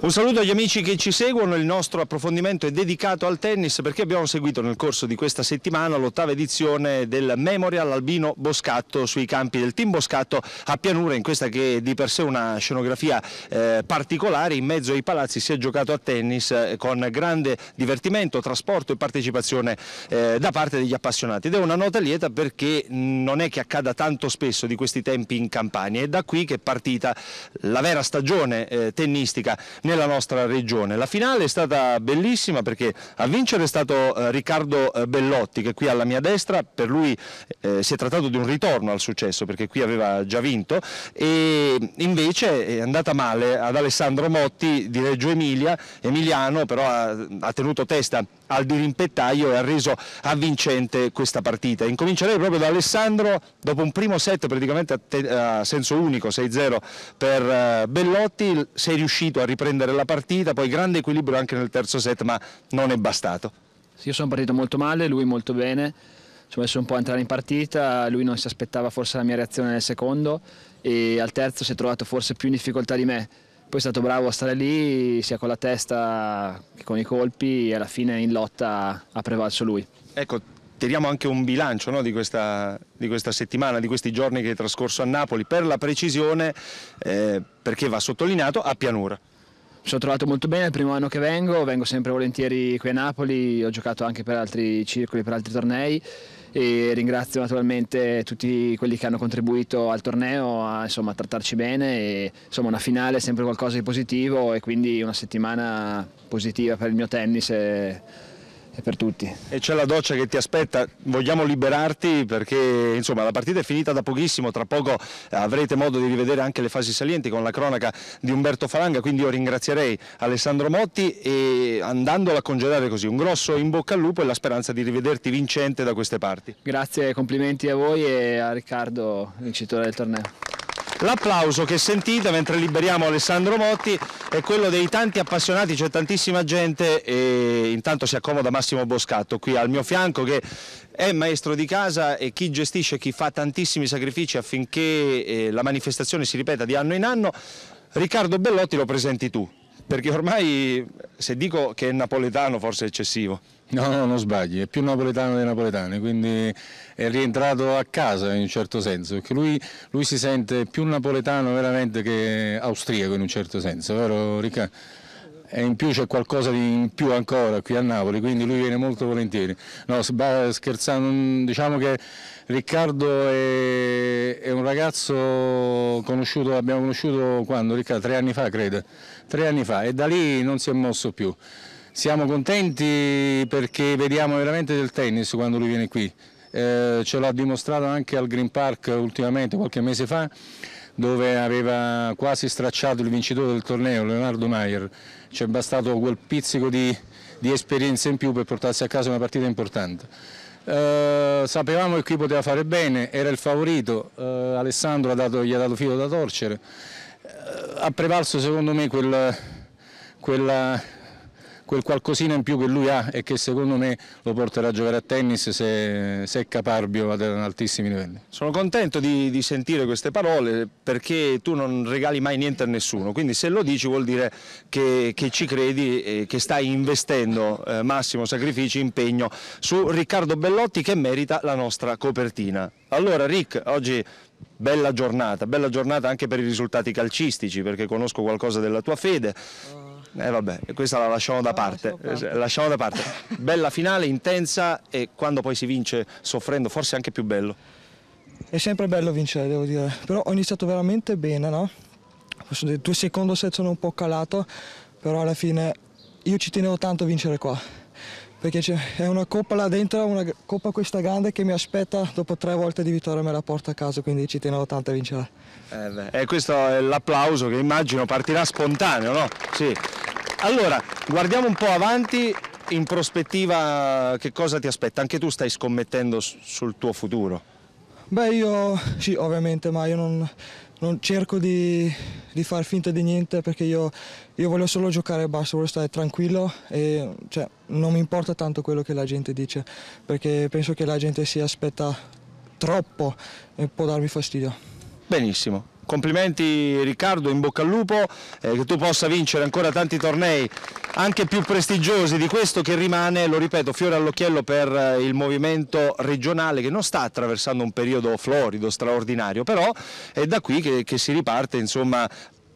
Un saluto agli amici che ci seguono, il nostro approfondimento è dedicato al tennis perché abbiamo seguito nel corso di questa settimana l'ottava edizione del Memorial Albino Boscatto sui campi del Team Boscatto a Pianura in questa che di per sé è una scenografia eh, particolare, in mezzo ai palazzi si è giocato a tennis eh, con grande divertimento, trasporto e partecipazione eh, da parte degli appassionati ed è una nota lieta perché non è che accada tanto spesso di questi tempi in Campania, è da qui che è partita la vera stagione eh, tennistica nella nostra regione. La finale è stata bellissima perché a vincere è stato eh, Riccardo eh, Bellotti che qui alla mia destra, per lui eh, si è trattato di un ritorno al successo perché qui aveva già vinto e invece è andata male ad Alessandro Motti di Reggio Emilia, Emiliano però ha, ha tenuto testa al dirimpettaio e ha reso avvincente questa partita. Incomincerei proprio da Alessandro, dopo un primo set praticamente a, te, a senso unico, 6-0 per eh, Bellotti, sei riuscito a riprendere la partita, poi grande equilibrio anche nel terzo set ma non è bastato. Sì, io sono partito molto male, lui molto bene, ci ho messo un po' a entrare in partita, lui non si aspettava forse la mia reazione nel secondo e al terzo si è trovato forse più in difficoltà di me poi è stato bravo a stare lì sia con la testa che con i colpi e alla fine in lotta ha prevalso lui. Ecco, tiriamo anche un bilancio no, di, questa, di, questa, settimana, di questi giorni che hai trascorso a Napoli, per la precisione, eh, perché va sottolineato, a pianura ci ho trovato molto bene, è il primo anno che vengo, vengo sempre volentieri qui a Napoli, ho giocato anche per altri circoli, per altri tornei e ringrazio naturalmente tutti quelli che hanno contribuito al torneo a, insomma, a trattarci bene e insomma una finale è sempre qualcosa di positivo e quindi una settimana positiva per il mio tennis. E è per tutti. E c'è la doccia che ti aspetta, vogliamo liberarti perché insomma, la partita è finita da pochissimo, tra poco eh, avrete modo di rivedere anche le fasi salienti con la cronaca di Umberto Falanga, quindi io ringrazierei Alessandro Motti e andandola a congedare così un grosso in bocca al lupo e la speranza di rivederti vincente da queste parti. Grazie, complimenti a voi e a Riccardo, vincitore del torneo. L'applauso che sentite mentre liberiamo Alessandro Motti è quello dei tanti appassionati, c'è cioè tantissima gente e intanto si accomoda Massimo Boscatto qui al mio fianco che è maestro di casa e chi gestisce, chi fa tantissimi sacrifici affinché eh, la manifestazione si ripeta di anno in anno. Riccardo Bellotti lo presenti tu, perché ormai se dico che è napoletano forse è eccessivo. No, no, non sbagli, è più napoletano dei napoletani, quindi è rientrato a casa in un certo senso, perché lui, lui si sente più napoletano veramente che austriaco in un certo senso, vero Riccardo? E in più c'è qualcosa di in più ancora qui a Napoli, quindi lui viene molto volentieri. No, scherzando, diciamo che Riccardo è, è un ragazzo conosciuto, abbiamo conosciuto quando Riccardo? Tre anni fa credo, tre anni fa e da lì non si è mosso più. Siamo contenti perché vediamo veramente del tennis quando lui viene qui, eh, ce l'ha dimostrato anche al Green Park ultimamente, qualche mese fa, dove aveva quasi stracciato il vincitore del torneo, Leonardo Maier. Ci è bastato quel pizzico di, di esperienza in più per portarsi a casa una partita importante. Eh, sapevamo che qui poteva fare bene, era il favorito, eh, Alessandro ha dato, gli ha dato filo da torcere, eh, ha prevalso secondo me quel, quella quel qualcosina in più che lui ha e che secondo me lo porterà a giocare a tennis se, se è caparbio ad altissimi livelli. Sono contento di, di, sentire queste parole perché tu non regali mai niente a nessuno, quindi se lo dici vuol dire che, che ci credi e che stai investendo eh, massimo sacrifici, impegno su Riccardo Bellotti che merita la nostra copertina. Allora Rick, oggi Bella giornata, bella giornata anche per i risultati calcistici perché conosco qualcosa della tua fede, eh vabbè, questa la lasciamo da parte, lasciamo da parte. Eh, Bella finale, intensa e quando poi si vince soffrendo forse anche più bello. È sempre bello vincere, devo dire, però ho iniziato veramente bene, no? Posso dire, il tuo secondo set sono un po' calato, però alla fine io ci tenevo tanto a vincere qua, perché è una coppa là dentro, una coppa questa grande che mi aspetta dopo tre volte di vittoria me la porta a casa, quindi ci tenevo tanto a vincere. Eh e questo è l'applauso che immagino partirà spontaneo, no? Sì. Allora, guardiamo un po' avanti, in prospettiva che cosa ti aspetta? Anche tu stai scommettendo sul tuo futuro. Beh, io sì, ovviamente, ma io non, non cerco di, di, far finta di niente perché io, io voglio solo giocare e basta, voglio stare tranquillo e cioè, non mi importa tanto quello che la gente dice perché penso che la gente si aspetta troppo e può darmi fastidio. Benissimo. Complimenti Riccardo, in bocca al lupo, eh, che tu possa vincere ancora tanti tornei anche più prestigiosi di questo che rimane, lo ripeto, fiore all'occhiello per eh, il movimento regionale che non sta attraversando un periodo florido, straordinario, però è da qui che, che si riparte insomma,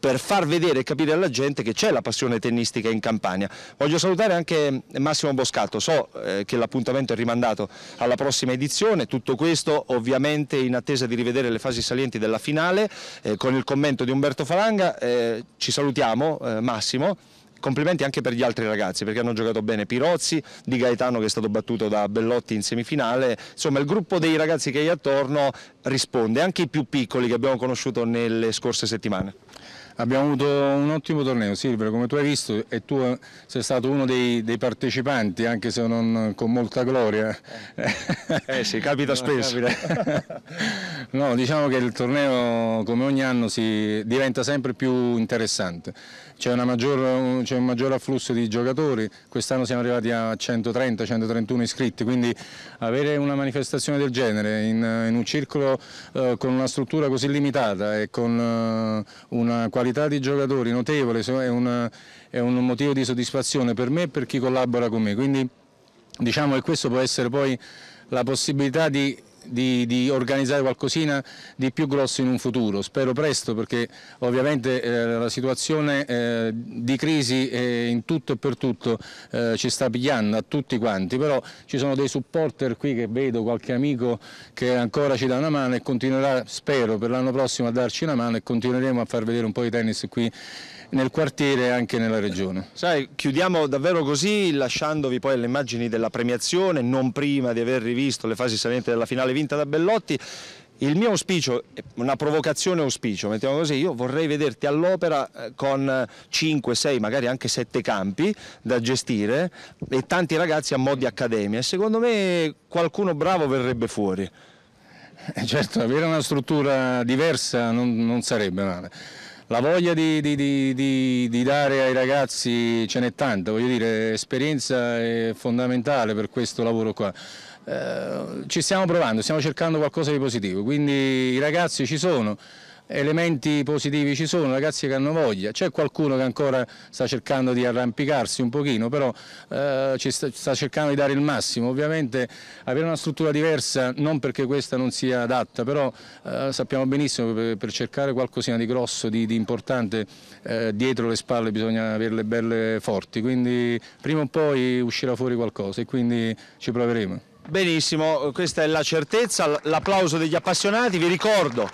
per far vedere e capire alla gente che c'è la passione tennistica in Campania. Voglio salutare anche Massimo Boscato, so eh, che l'appuntamento è rimandato alla prossima edizione, tutto questo ovviamente in attesa di rivedere le fasi salienti della finale, eh, con il commento di Umberto Falanga, eh, ci salutiamo eh, Massimo complimenti anche per gli altri ragazzi perché hanno giocato bene Pirozzi, Di Gaetano che è stato battuto da Bellotti in semifinale, insomma il gruppo dei ragazzi che hai attorno risponde, anche i più piccoli che abbiamo conosciuto nelle scorse settimane. Abbiamo avuto un ottimo torneo, Silvio, come tu hai visto e tu sei stato uno dei, dei partecipanti, anche se non con molta gloria. Eh, eh sì, capita spesso. No, diciamo che il torneo come ogni anno si diventa sempre più interessante c'è maggior, un maggior afflusso di giocatori, quest'anno siamo arrivati a 130-131 iscritti, quindi avere una manifestazione del genere in, in un circolo eh, con una struttura così limitata e con eh, una qualità di giocatori notevole è un, è un motivo di soddisfazione per me e per chi collabora con me, quindi diciamo che questo può essere poi la possibilità di di, di, organizzare qualcosina di più grosso in un futuro, spero presto perché ovviamente eh, la situazione eh, di crisi eh, in tutto e per tutto eh, ci sta pigliando a tutti quanti, però ci sono dei supporter qui che vedo, qualche amico che ancora ci dà una mano e continuerà, spero, per l'anno prossimo a darci una mano e continueremo a far vedere un po' di tennis qui nel quartiere e anche nella regione. Sai, chiudiamo davvero così lasciandovi poi le immagini della premiazione, non prima di aver rivisto le fasi salienti della finale vinta da Bellotti. Il mio auspicio, una provocazione auspicio, mettiamo così, io vorrei vederti all'opera eh, con 5, 6, magari anche 7 campi da gestire e tanti ragazzi a mo' di accademia. Secondo me qualcuno bravo verrebbe fuori. Eh, certo, avere una struttura diversa non, non sarebbe male. La voglia di, di, di, di, dare ai ragazzi ce n'è tanta, voglio dire, esperienza è fondamentale per questo lavoro qua. Eh, ci stiamo provando, stiamo cercando qualcosa di positivo, quindi i ragazzi ci sono elementi positivi ci sono, ragazzi che hanno voglia, c'è qualcuno che ancora sta cercando di arrampicarsi un pochino, però eh, ci sta, sta, cercando di dare il massimo, ovviamente avere una struttura diversa non perché questa non sia adatta, però eh, sappiamo benissimo che per, cercare qualcosina di grosso, di, di importante, eh, dietro le spalle bisogna averle belle forti, quindi prima o poi uscirà fuori qualcosa e quindi ci proveremo. Benissimo, questa è la certezza, l'applauso degli appassionati, vi ricordo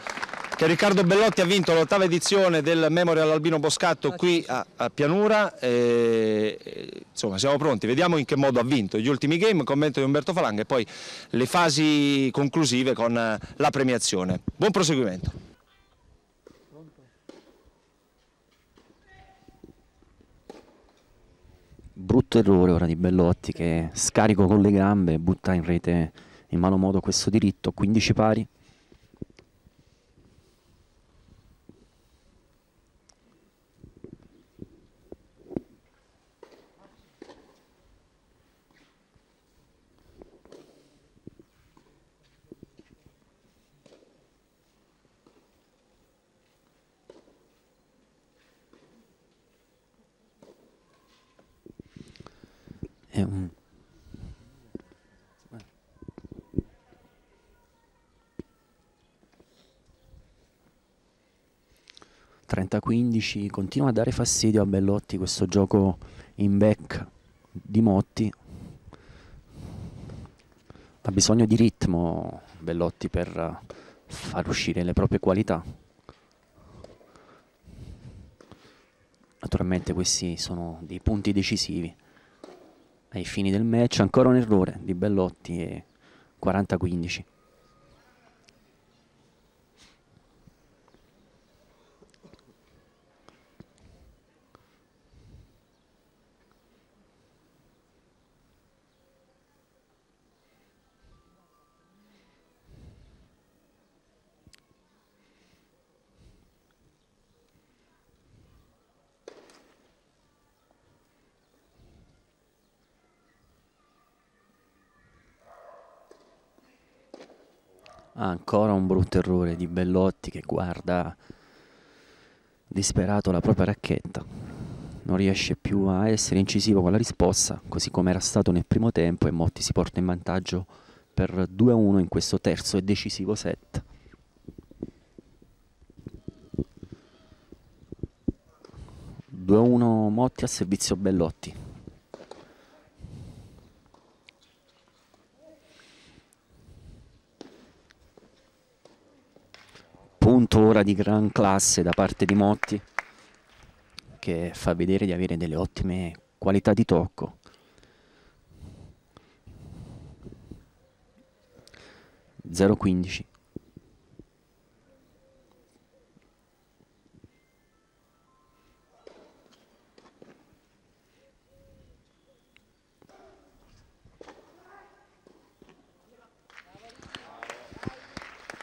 che Riccardo Bellotti ha vinto l'ottava edizione del Memorial Albino Boscatto qui a, a Pianura, e, insomma siamo pronti, vediamo in che modo ha vinto gli ultimi game, commento di Umberto Falanga e poi le fasi conclusive con eh, la premiazione. Buon proseguimento. brutto errore ora di Bellotti che scarico con le gambe e butta in rete in malo modo questo diritto 15 pari 30-15, continua a dare fastidio a Bellotti questo gioco in back di Motti. Ha bisogno di ritmo Bellotti per far uscire le proprie qualità. Naturalmente questi sono dei punti decisivi ai fini del match. Ancora un errore di Bellotti e 40-15. ancora un brutto errore di Bellotti che guarda disperato la propria racchetta. Non riesce più a essere incisivo con la risposta, così come era stato nel primo tempo e Motti si porta in vantaggio per 2-1 in questo terzo e decisivo set. Motti a servizio Bellotti. punto ora di gran classe da parte di Motti che fa vedere di avere delle ottime qualità di tocco. Zero quindici.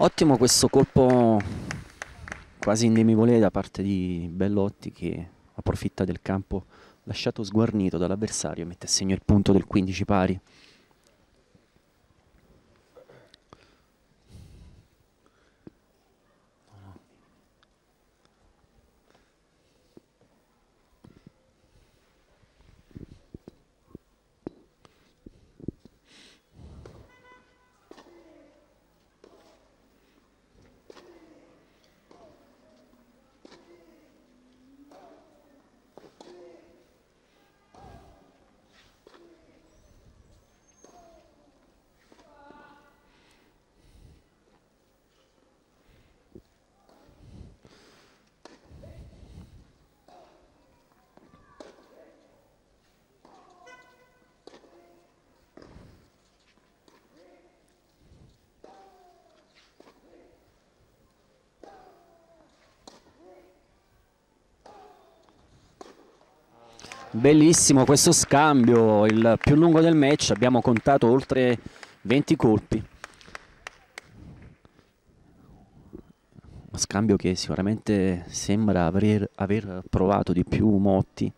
Ottimo questo colpo quasi indemivole da parte di Bellotti che approfitta del campo lasciato sguarnito dall'avversario e mette a segno il punto del 15 pari. Bellissimo questo scambio, il più lungo del match, abbiamo contato oltre 20 colpi. Uno scambio che sicuramente sembra aver, aver provato di più Motti.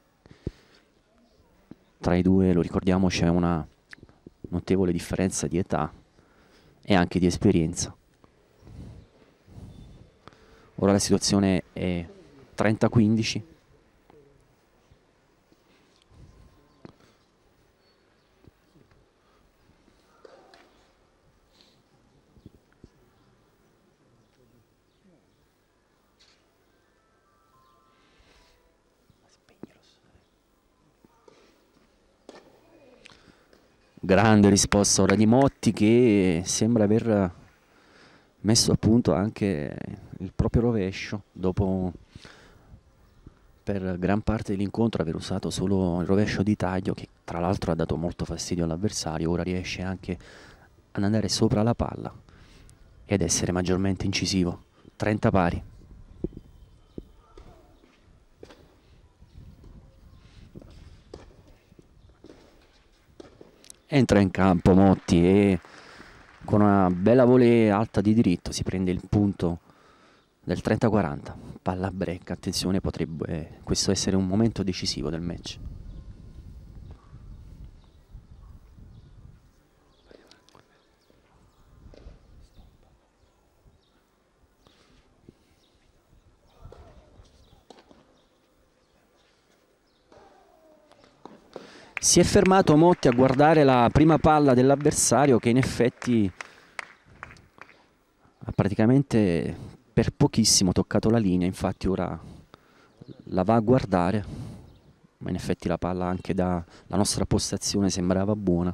Tra i due, lo ricordiamo, c'è una notevole differenza di età e anche di esperienza. Ora la situazione è 30-15. Grande risposta ora di Motti che sembra aver messo a punto anche il proprio rovescio dopo per gran parte dell'incontro aver usato solo il rovescio di taglio che tra l'altro ha dato molto fastidio all'avversario, ora riesce anche ad andare sopra la palla ed essere maggiormente incisivo. 30 pari. entra in campo Motti e con una bella volée alta di diritto si prende il punto del 30-40 palla break attenzione potrebbe eh, questo essere un momento decisivo del match Si è fermato Motti a guardare la prima palla dell'avversario che in effetti ha praticamente per pochissimo toccato la linea, infatti ora la va a guardare, ma in effetti la palla anche dalla nostra postazione sembrava buona.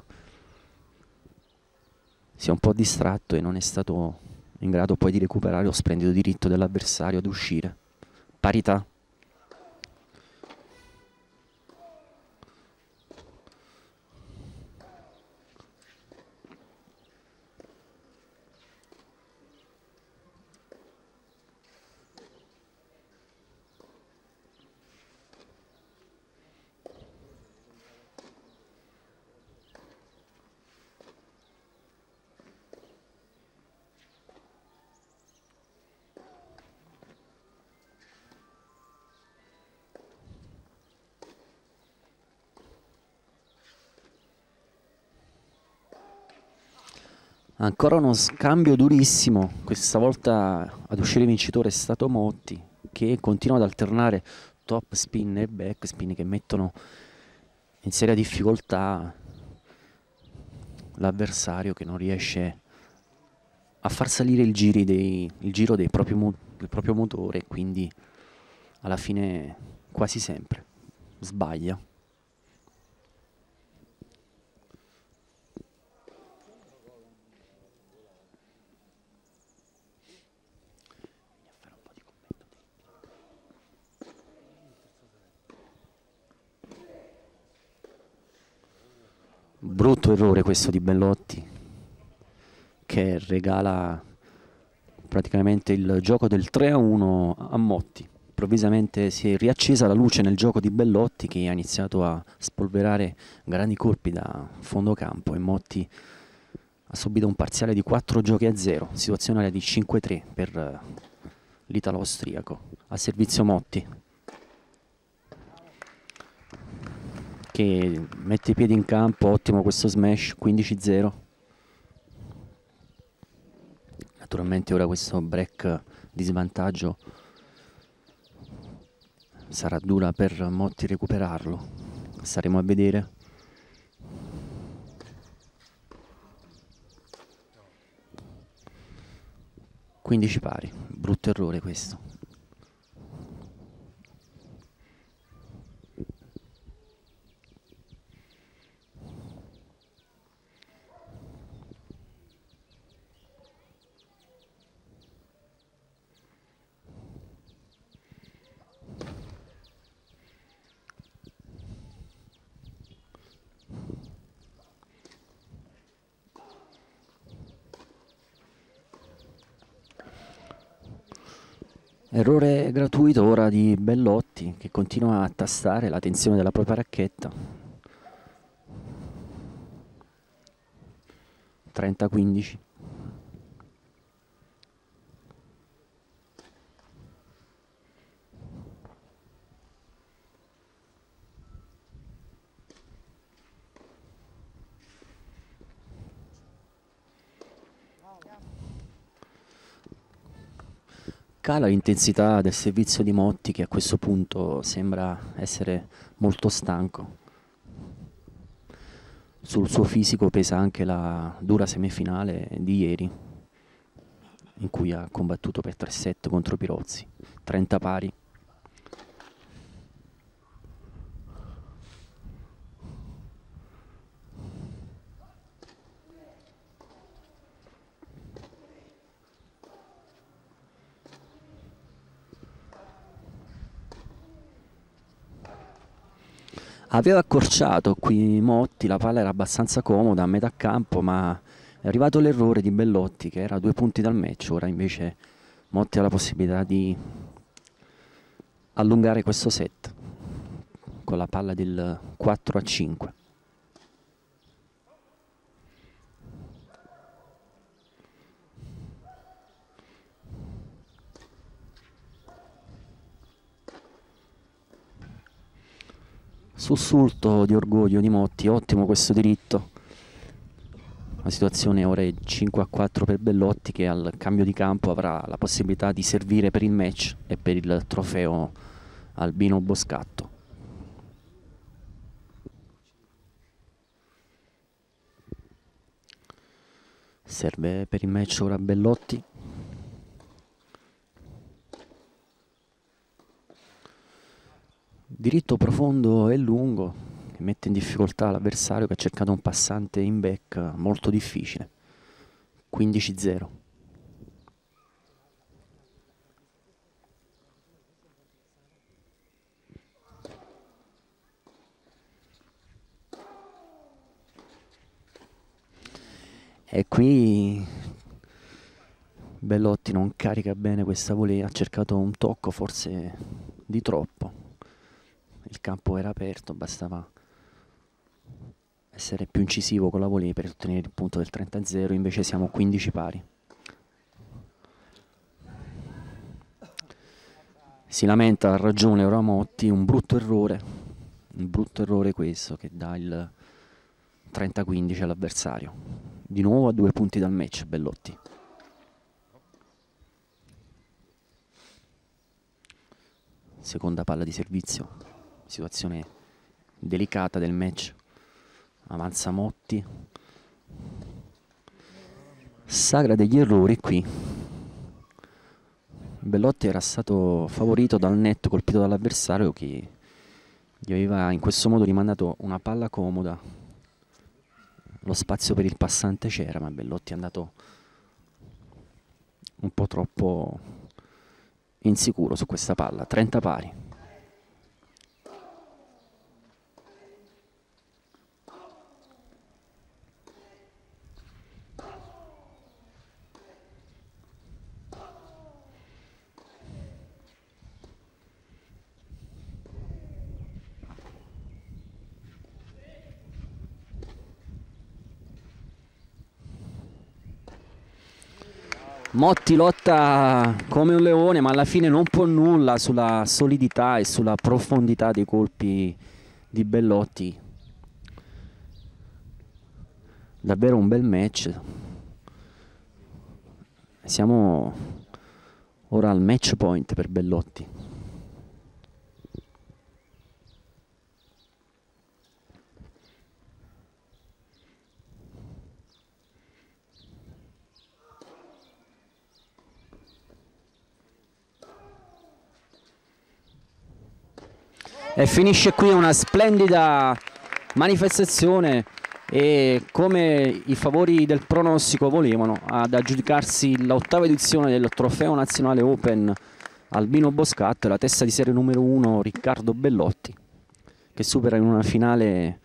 Si è un po' distratto e non è stato in grado poi di recuperare lo splendido diritto dell'avversario ad uscire. Parità. Ancora uno scambio durissimo, questa volta ad uscire vincitore è stato Motti che continua ad alternare top spin e back spin che mettono in seria difficoltà l'avversario che non riesce a far salire il, dei, il giro dei propri, del proprio motore quindi alla fine quasi sempre sbaglia. brutto errore questo di Bellotti che regala praticamente il gioco del 3-1 a a Motti. Improvvisamente si è riaccesa la luce nel gioco di Bellotti che ha iniziato a spolverare grandi colpi da fondo campo e Motti ha subito un parziale di 4 giochi a 0, situazionale di 5-3 per eh, l'italo-austriaco. A servizio Motti, che mette i piedi in campo, ottimo questo smash, 15-0. Naturalmente ora questo break di svantaggio sarà dura per Motti recuperarlo, saremo a vedere. Quindici pari, brutto errore questo. Errore gratuito ora di Bellotti che continua a tastare la tensione della propria racchetta. 30-15. cala l'intensità del servizio di Motti che a questo punto sembra essere molto stanco. Sul suo fisico pesa anche la dura semifinale di ieri in cui ha combattuto per 3 set contro Pirozzi, 30 pari. aveva accorciato qui Motti, la palla era abbastanza comoda a metà campo, ma è arrivato l'errore di Bellotti che era a due punti dal match, ora invece Motti ha la possibilità di allungare questo set con la palla del 4 a 5. Sussulto di orgoglio di Motti, ottimo questo diritto. La situazione ora è 5 a 4 per Bellotti che al cambio di campo avrà la possibilità di servire per il match e per il trofeo Albino Boscatto. Serve per il match ora Bellotti. Diritto profondo e lungo che mette in difficoltà l'avversario che ha cercato un passante in back molto difficile. 15-0. E qui Bellotti non carica bene questa volea, ha cercato un tocco forse di troppo il campo era aperto, bastava essere più incisivo con la volée per ottenere il punto del 30-0, invece siamo 15 pari. Si lamenta ha ragione Ramotti, un brutto errore, un brutto errore questo che dà il 30-15 all'avversario. Di nuovo a due punti dal match Bellotti. Seconda palla di servizio situazione delicata del match avanza Motti sagra degli errori qui Bellotti era stato favorito dal netto colpito dall'avversario che gli aveva in questo modo rimandato una palla comoda lo spazio per il passante c'era ma Bellotti è andato un po' troppo insicuro su questa palla 30 pari Motti lotta come un leone ma alla fine non può nulla sulla solidità e sulla profondità dei colpi di Bellotti davvero un bel match siamo ora al match point per Bellotti E finisce qui una splendida manifestazione e come i favori del pronostico volevano ad aggiudicarsi l'ottava edizione del trofeo nazionale Open Albino Boscatto la testa di serie numero 1 Riccardo Bellotti che supera in una finale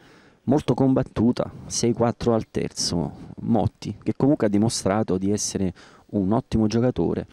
molto combattuta 6-4 al terzo Motti che comunque ha dimostrato di essere un ottimo giocatore